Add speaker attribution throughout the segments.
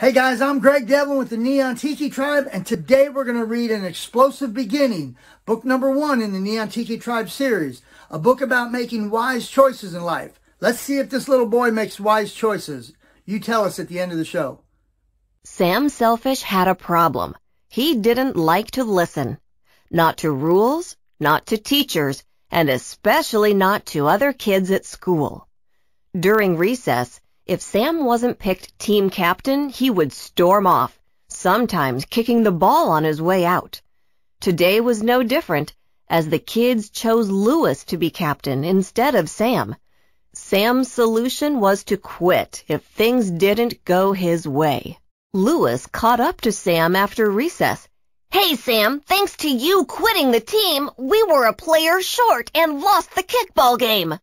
Speaker 1: Hey guys, I'm Greg Devlin with the Neon Tiki Tribe, and today we're going to read An Explosive Beginning, book number one in the Neon Tiki Tribe series, a book about making wise choices in life. Let's see if this little boy makes wise choices. You tell us at the end of the show.
Speaker 2: Sam Selfish had a problem. He didn't like to listen. Not to rules, not to teachers, and especially not to other kids at school. During recess, if Sam wasn't picked team captain, he would storm off, sometimes kicking the ball on his way out. Today was no different, as the kids chose Lewis to be captain instead of Sam. Sam's solution was to quit if things didn't go his way. Lewis caught up to Sam after recess. Hey, Sam, thanks to you quitting the team, we were a player short and lost the kickball game.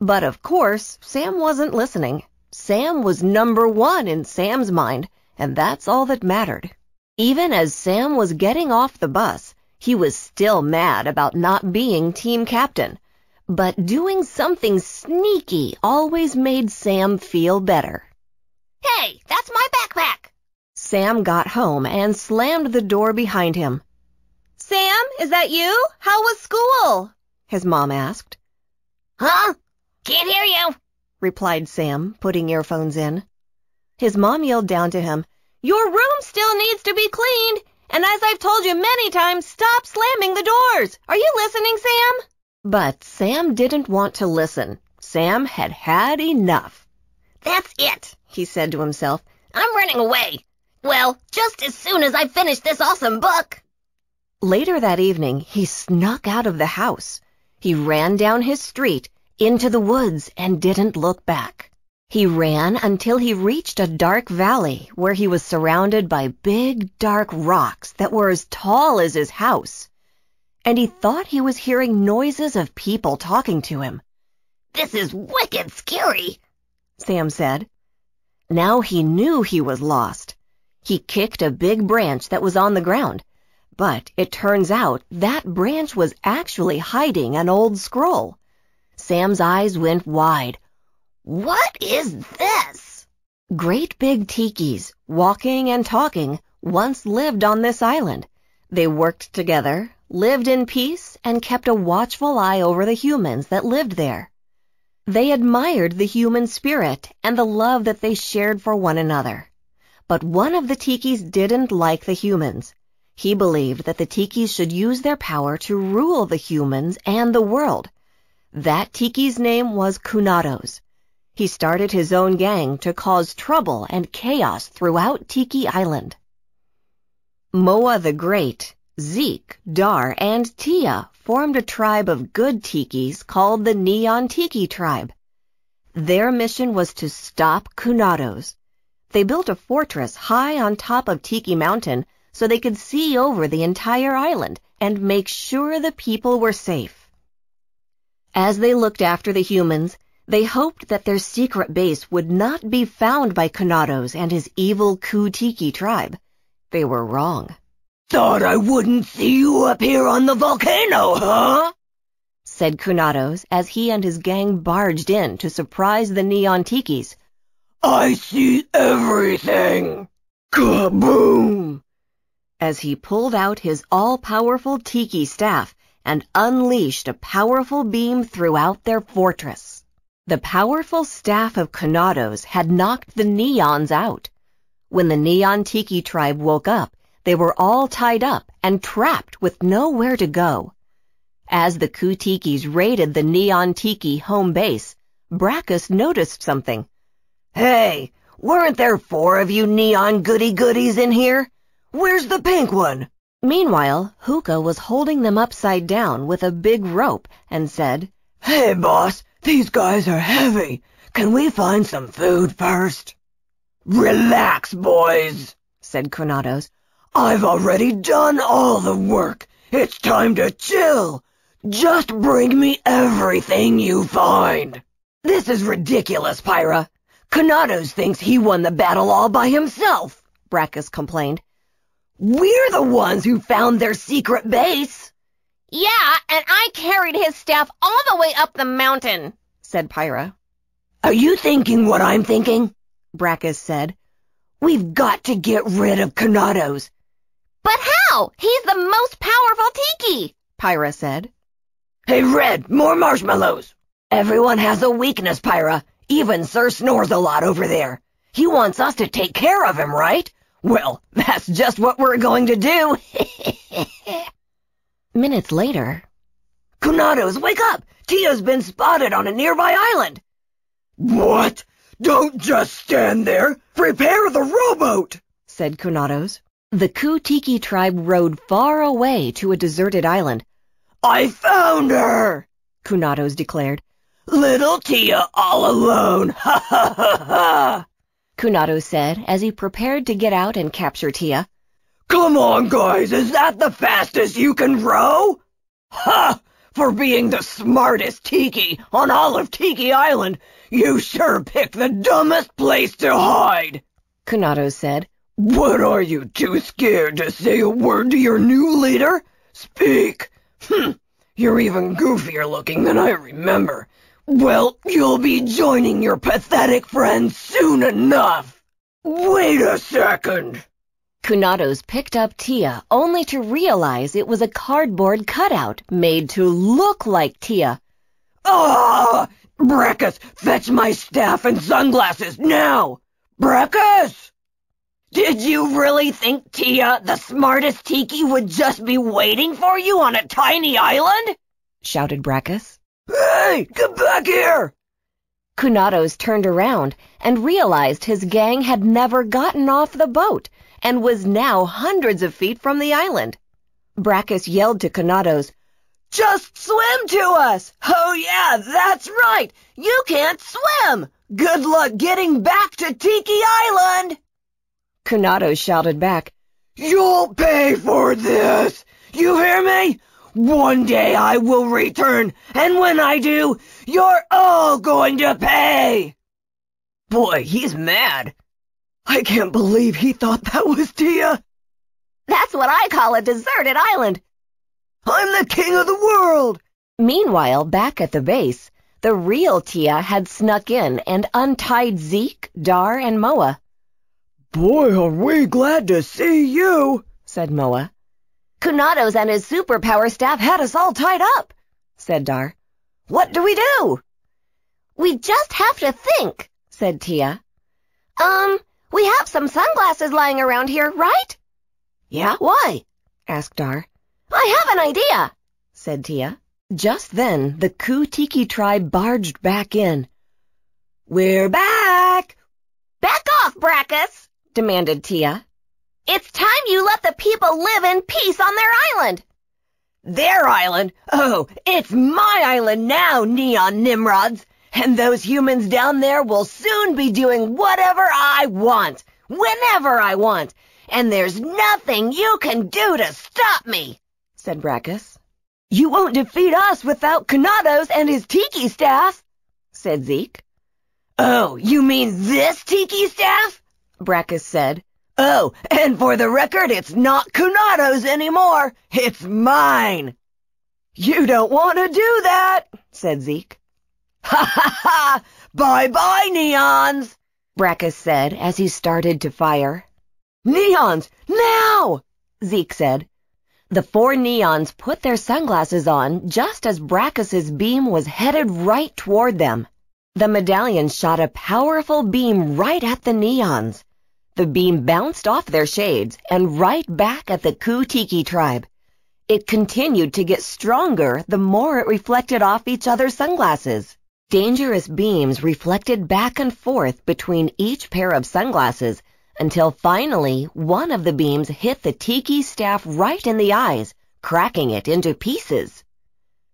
Speaker 2: But of course, Sam wasn't listening. Sam was number one in Sam's mind, and that's all that mattered. Even as Sam was getting off the bus, he was still mad about not being team captain. But doing something sneaky always made Sam feel better. Hey, that's my backpack! Sam got home and slammed the door behind him. Sam, is that you? How was school? His mom asked. Huh? Can't hear you replied Sam, putting earphones in. His mom yelled down to him, Your room still needs to be cleaned! And as I've told you many times, stop slamming the doors! Are you listening, Sam? But Sam didn't want to listen. Sam had had enough. That's it, he said to himself. I'm running away. Well, just as soon as I finish this awesome book. Later that evening, he snuck out of the house. He ran down his street into the woods and didn't look back. He ran until he reached a dark valley where he was surrounded by big dark rocks that were as tall as his house. And he thought he was hearing noises of people talking to him. This is wicked scary, Sam said. Now he knew he was lost. He kicked a big branch that was on the ground, but it turns out that branch was actually hiding an old scroll. Sam's eyes went wide. What is this? Great big tikis, walking and talking, once lived on this island. They worked together, lived in peace, and kept a watchful eye over the humans that lived there. They admired the human spirit and the love that they shared for one another. But one of the tikis didn't like the humans. He believed that the tikis should use their power to rule the humans and the world, that tiki's name was Kunado's. He started his own gang to cause trouble and chaos throughout Tiki Island. Moa the Great, Zeke, Dar, and Tia formed a tribe of good tikis called the Neon Tiki Tribe. Their mission was to stop Kunado's. They built a fortress high on top of Tiki Mountain so they could see over the entire island and make sure the people were safe. As they looked after the humans, they hoped that their secret base would not be found by Kanados and his evil Kutiki tribe. They were wrong. Thought I wouldn't see you up here on the volcano, huh? said Kunatos as he and his gang barged in to surprise the neon tikis.
Speaker 1: I see everything!
Speaker 2: Kaboom! As he pulled out his all-powerful tiki staff and unleashed a powerful beam throughout their fortress. The powerful staff of Kanados had knocked the Neons out. When the Neon Tiki tribe woke up, they were all tied up and trapped with nowhere to go. As the Kutikis raided the Neon Tiki home base, Brachus noticed something. Hey, weren't there four of you neon goody-goodies in here? Where's the pink one? Meanwhile, Hookah was holding them upside down with a big rope and said, Hey, boss, these guys are heavy. Can we find some food first? Relax, boys, said Cronados. I've already
Speaker 1: done all the work. It's time to chill. Just bring me
Speaker 2: everything you find. This is ridiculous, Pyra. "Cronados thinks he won the battle all by himself, Brackus complained. We're the ones who found their secret base! Yeah, and I carried his staff all the way up the mountain, said Pyra. Are you thinking what I'm thinking? Brakus said. We've got to get rid of Kanados. But how? He's the most powerful Tiki, Pyra said. Hey, Red, more marshmallows! Everyone has a weakness, Pyra. Even Sir snores a lot over there. He wants us to take care of him, right? Well, that's just what we're going to do. Minutes later... Kunados, wake up! tia has been spotted on a nearby island! What? Don't just stand there! Prepare the rowboat! said Kunados. The Kutiki tribe rowed far away to a deserted island. I found her! Kunados declared. Little
Speaker 1: Tia all alone!
Speaker 2: Ha ha ha ha! Kunato said as he prepared to get out and capture Tia. Come on,
Speaker 1: guys, is that the fastest you can row? Ha! For being the smartest Tiki on all of Tiki Island, you sure picked the dumbest place to hide,
Speaker 2: Kunato said. What are you,
Speaker 1: too scared to say a word to your new leader? Speak! Hm, you're even goofier looking than I remember. Well, you'll be joining your pathetic friends soon enough. Wait a second.
Speaker 2: Kunatos picked up Tia, only to realize it was a cardboard cutout made to look like Tia.
Speaker 1: Ah! Brackus, fetch my staff and sunglasses now! Brakus. Did you really think Tia, the smartest
Speaker 2: Tiki, would just be waiting for you on a tiny island? shouted Brakus. Hey, come back here! Cunado's turned around and realized his gang had never gotten off the boat and was now hundreds of feet from the island. Brachus yelled to Cunado's, Just swim to us! Oh yeah, that's right! You can't swim! Good luck getting back to Tiki Island! Kunatos shouted back, You'll pay
Speaker 1: for this! You hear me? One day I will return, and when I do, you're all going to pay! Boy, he's
Speaker 2: mad. I can't believe he thought that was Tia. That's what I call a deserted island. I'm the king of the world! Meanwhile, back at the base, the real Tia had snuck in and untied Zeke, Dar, and Moa. Boy, are we glad to see you, said Moa. Kunatos and his superpower staff had us all tied up, said Dar. What do we do? We just have to think, said Tia. Um, we have some sunglasses lying around here, right? Yeah, why? asked Dar. I have an idea, said Tia. Just then, the Ku-Tiki tribe barged back in. We're back! Back off, Brackus! demanded Tia. It's time you let the people live in peace on their island. Their island? Oh, it's my island now, Neon Nimrods. And those humans down there will soon be doing whatever I want, whenever I want. And there's nothing you can do to stop me, said Brachus. You won't defeat us without Kanados and his tiki staff, said Zeke. Oh, you mean this tiki staff? Brachus said, Oh, and for the record, it's not Kunado's anymore. It's mine. You don't want to do that, said Zeke. Ha ha ha! Bye-bye, Neons, Brackus said as he started to fire. Neons, now, Zeke said. The four Neons put their sunglasses on just as Brackus's beam was headed right toward them. The medallion shot a powerful beam right at the Neons. The beam bounced off their shades and right back at the Kutiki tribe. It continued to get stronger the more it reflected off each other's sunglasses. Dangerous beams reflected back and forth between each pair of sunglasses until finally one of the beams hit the tiki staff right in the eyes, cracking it into pieces.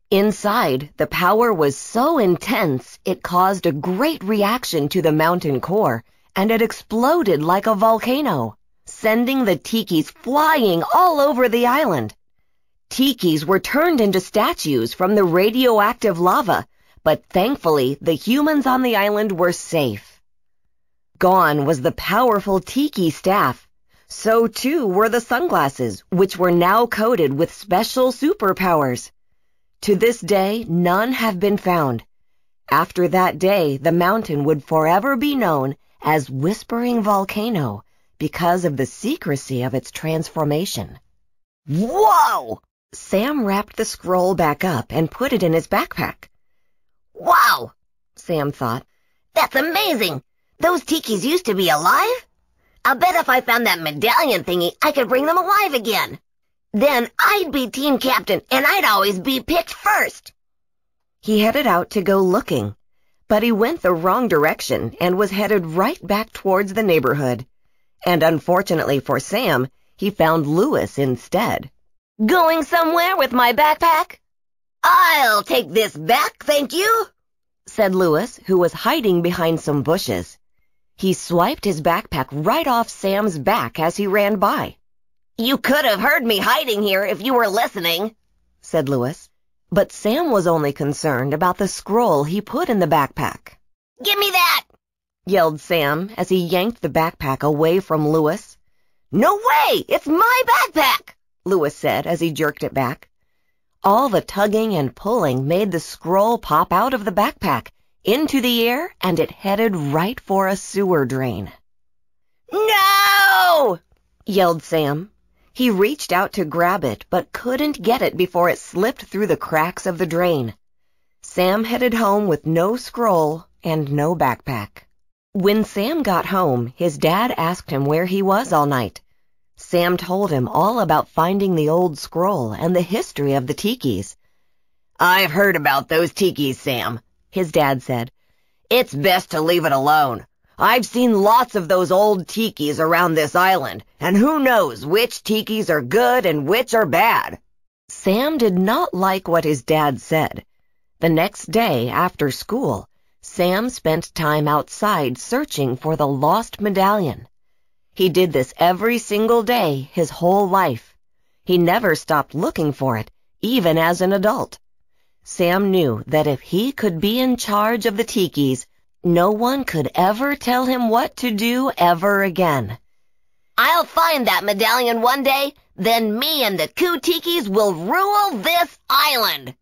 Speaker 2: Inside, the power was so intense it caused a great reaction to the mountain core and it exploded like a volcano, sending the tikis flying all over the island. Tikis were turned into statues from the radioactive lava, but thankfully the humans on the island were safe. Gone was the powerful tiki staff. So too were the sunglasses, which were now coated with special superpowers. To this day, none have been found. After that day, the mountain would forever be known as Whispering Volcano because of the secrecy of its transformation. Whoa! Sam wrapped the scroll back up and put it in his backpack. Wow, Sam thought. That's amazing! Those tikis used to be alive? I'll bet if I found that medallion thingy, I could bring them alive again. Then I'd be team captain, and I'd always be picked first. He headed out to go looking, but he went the wrong direction and was headed right back towards the neighborhood. And unfortunately for Sam, he found Lewis instead. Going somewhere with my backpack? I'll take this back, thank you, said Lewis, who was hiding behind some bushes. He swiped his backpack right off Sam's back as he ran by. You could have heard me hiding here if you were listening, said Lewis. But Sam was only concerned about the scroll he put in the backpack. Give me that! yelled Sam as he yanked the backpack away from Lewis. No way! It's my backpack! Lewis said as he jerked it back. All the tugging and pulling made the scroll pop out of the backpack, into the air, and it headed right for a sewer drain. No! yelled Sam. He reached out to grab it, but couldn't get it before it slipped through the cracks of the drain. Sam headed home with no scroll and no backpack. When Sam got home, his dad asked him where he was all night. Sam told him all about finding the old scroll and the history of the tikis. I've heard about those tikis, Sam, his dad said. It's best to leave it alone. I've seen lots of those old tikis around this island, and who knows which tikis are good and which are bad. Sam did not like what his dad said. The next day, after school, Sam spent time outside searching for the lost medallion. He did this every single day his whole life. He never stopped looking for it, even as an adult. Sam knew that if he could be in charge of the tikis, no one could ever tell him what to do ever again. I'll find that medallion one day, then me and the Kutikis will rule this island.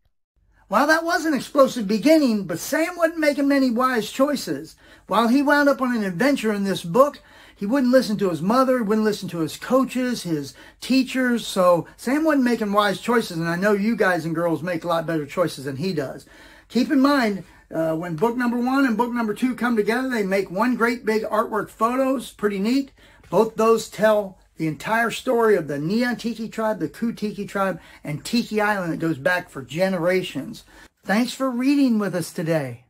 Speaker 2: While that was an explosive
Speaker 1: beginning, but Sam wasn't making many wise choices. While he wound up on an adventure in this book, he wouldn't listen to his mother, wouldn't listen to his coaches, his teachers. So Sam wasn't making wise choices, and I know you guys and girls make a lot better choices than he does. Keep in mind, uh, when book number one and book number two come together, they make one great big artwork photos. Pretty neat. Both those tell the entire story of the Neon Tiki tribe, the Ku Tiki tribe, and Tiki Island that goes back for generations. Thanks for reading with us today.